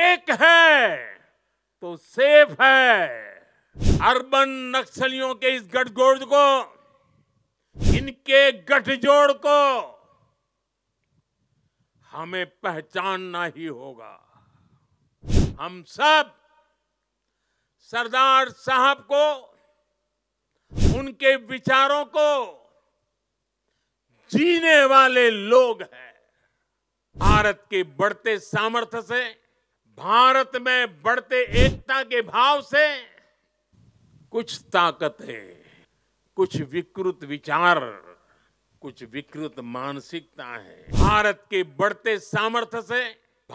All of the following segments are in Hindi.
एक है तो सेफ है अर्बन नक्सलियों के इस गठजोड़ को इनके गठजोड़ को हमें पहचानना ही होगा हम सब सरदार साहब को उनके विचारों को जीने वाले लोग हैं भारत के बढ़ते सामर्थ्य से भारत में बढ़ते एकता के भाव से कुछ ताकतें कुछ विकृत विचार कुछ विकृत मानसिकता है भारत के बढ़ते सामर्थ्य से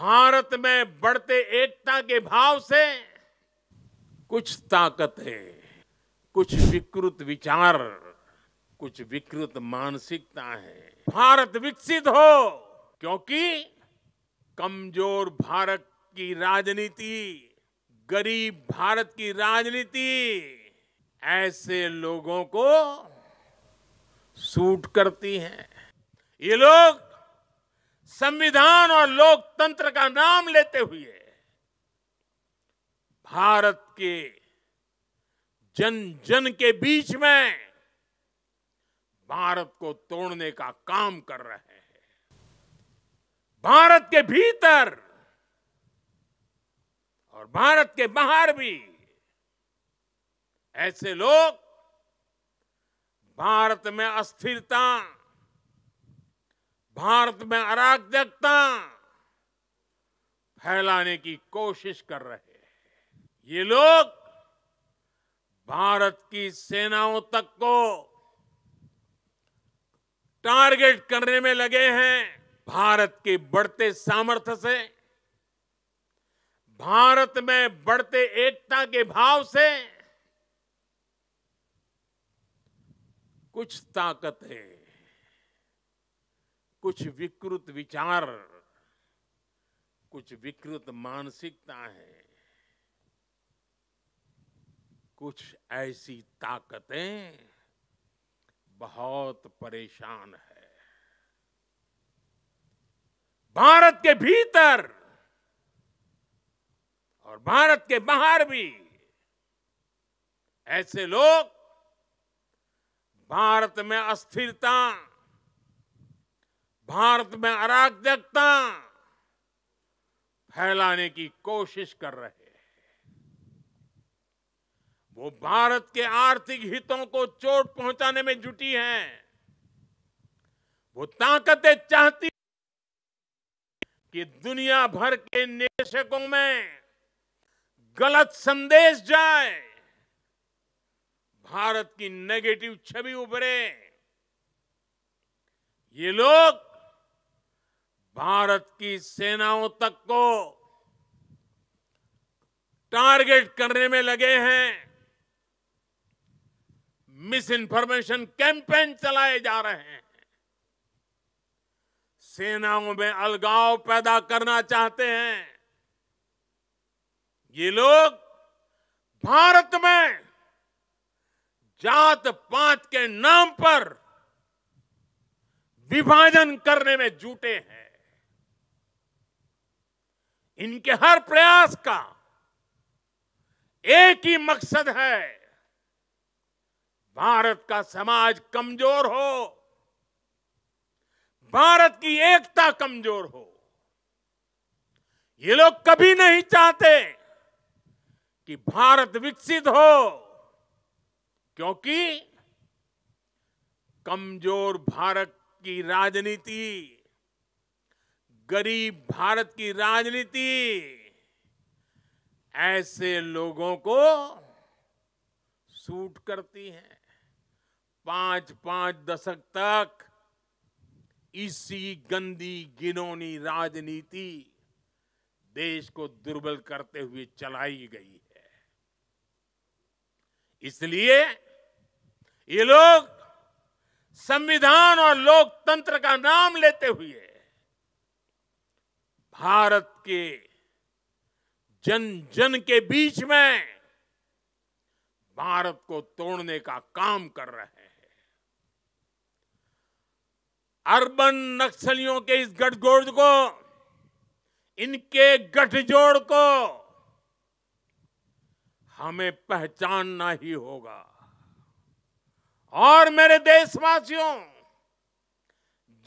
भारत में बढ़ते एकता के भाव से कुछ ताकतें कुछ विकृत विचार कुछ विकृत मानसिकता है भारत विकसित हो क्योंकि कमजोर भारत की राजनीति गरीब भारत की राजनीति ऐसे लोगों को सूट करती है ये लोग संविधान और लोकतंत्र का नाम लेते हुए भारत के जन जन के बीच में भारत को तोड़ने का काम कर रहे हैं भारत के भीतर और भारत के बाहर भी ऐसे लोग भारत में अस्थिरता भारत में अराजकता फैलाने की कोशिश कर रहे हैं ये लोग भारत की सेनाओं तक को टारगेट करने में लगे हैं भारत के बढ़ते सामर्थ्य से भारत में बढ़ते एकता के भाव से कुछ ताकतें कुछ विकृत विचार कुछ विकृत मानसिकता है कुछ ऐसी ताकतें बहुत परेशान है भारत के भीतर और भारत के बाहर भी ऐसे लोग भारत में अस्थिरता भारत में अराजकता फैलाने की कोशिश कर रहे हैं वो भारत के आर्थिक हितों को चोट पहुंचाने में जुटी हैं वो ताकतें चाहती कि दुनिया भर के निवेशकों में गलत संदेश जाए भारत की नेगेटिव छवि उभरे ये लोग भारत की सेनाओं तक को टारगेट करने में लगे हैं मिस इन्फॉर्मेशन कैंपेन चलाए जा रहे हैं सेनाओं में अलगाव पैदा करना चाहते हैं ये लोग भारत में जात पात के नाम पर विभाजन करने में जुटे हैं इनके हर प्रयास का एक ही मकसद है भारत का समाज कमजोर हो भारत की एकता कमजोर हो ये लोग कभी नहीं चाहते कि भारत विकसित हो क्योंकि कमजोर भारत की राजनीति गरीब भारत की राजनीति ऐसे लोगों को सूट करती है पांच पांच दशक तक इसी गंदी गिनोनी राजनीति देश को दुर्बल करते हुए चलाई गई है इसलिए ये लोग संविधान और लोकतंत्र का नाम लेते हुए भारत के जन जन के बीच में भारत को तोड़ने का काम कर रहे हैं अर्बन नक्सलियों के इस गठजोड़ को इनके गठजोड़ को हमें पहचानना ही होगा और मेरे देशवासियों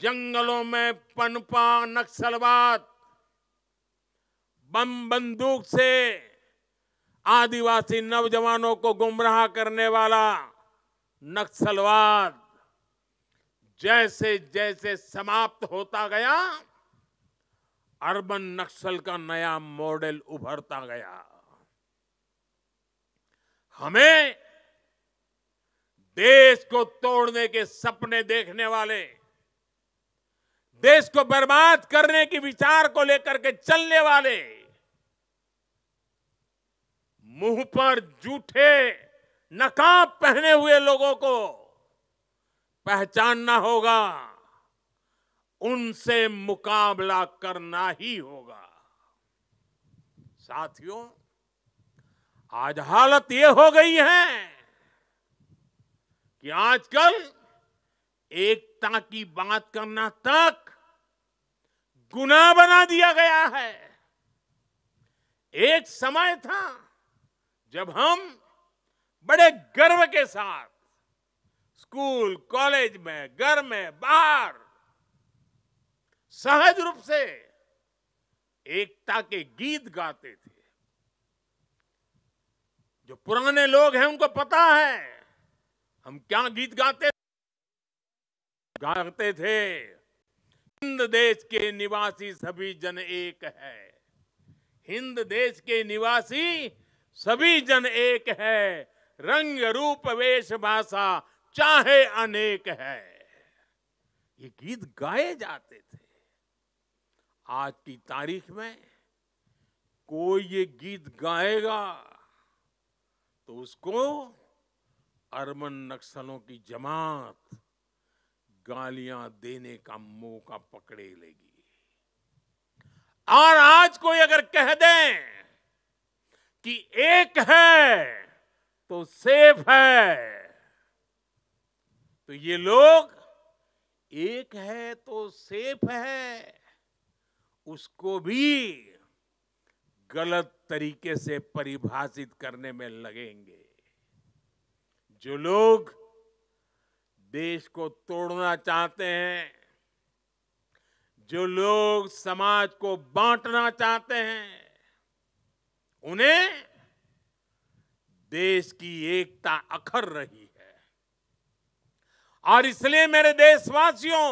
जंगलों में पनपा नक्सलवाद बम बंदूक से आदिवासी नौजवानों को गुमराह करने वाला नक्सलवाद जैसे जैसे समाप्त होता गया अर्बन नक्सल का नया मॉडल उभरता गया हमें देश को तोड़ने के सपने देखने वाले देश को बर्बाद करने के विचार को लेकर के चलने वाले मुंह पर जूठे नकाब पहने हुए लोगों को पहचानना होगा उनसे मुकाबला करना ही होगा साथियों आज हालत ये हो गई है कि आजकल एकता की बात करना तक गुनाह बना दिया गया है एक समय था जब हम बड़े गर्व के साथ स्कूल कॉलेज में घर में बाहर सहज रूप से एकता के गीत गाते थे जो पुराने लोग हैं उनको पता है हम क्या गीत गाते गाते थे हिंद देश के निवासी सभी जन एक है हिंद देश के निवासी सभी जन एक है रंग रूप वेश भाषा चाहे अनेक है ये गीत गाए जाते थे आज की तारीख में कोई ये गीत गाएगा तो उसको अरमन नक्सलों की जमात गालियां देने का मौका पकड़े लेगी और आज कोई अगर कह दें कि एक है तो सेफ है तो ये लोग एक है तो सेफ है उसको भी गलत तरीके से परिभाषित करने में लगेंगे जो लोग देश को तोड़ना चाहते हैं जो लोग समाज को बांटना चाहते हैं उन्हें देश की एकता अखर रही है और इसलिए मेरे देशवासियों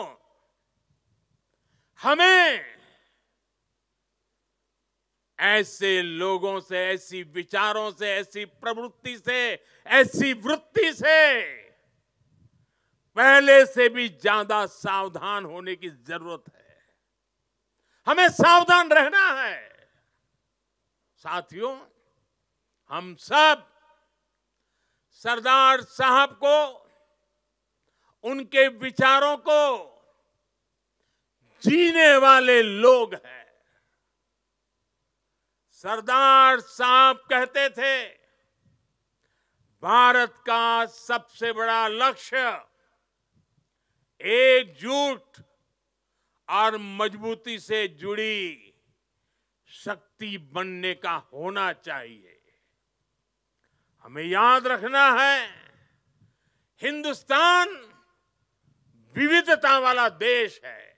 हमें ऐसे लोगों से ऐसी विचारों से ऐसी प्रवृत्ति से ऐसी वृत्ति से पहले से भी ज्यादा सावधान होने की जरूरत है हमें सावधान रहना है साथियों हम सब सरदार साहब को उनके विचारों को जीने वाले लोग हैं सरदार साहब कहते थे भारत का सबसे बड़ा लक्ष्य एकजुट और मजबूती से जुड़ी शक्ति बनने का होना चाहिए हमें याद रखना है हिंदुस्तान विविधता वाला देश है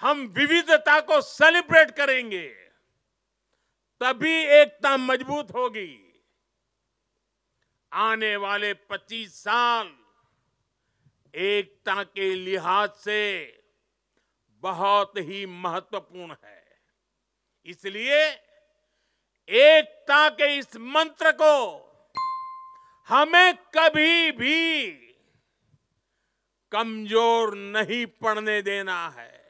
हम विविधता को सेलिब्रेट करेंगे तभी एकता मजबूत होगी आने वाले 25 साल एकता के लिहाज से बहुत ही महत्वपूर्ण है इसलिए एकता के इस मंत्र को हमें कभी भी कमजोर नहीं पड़ने देना है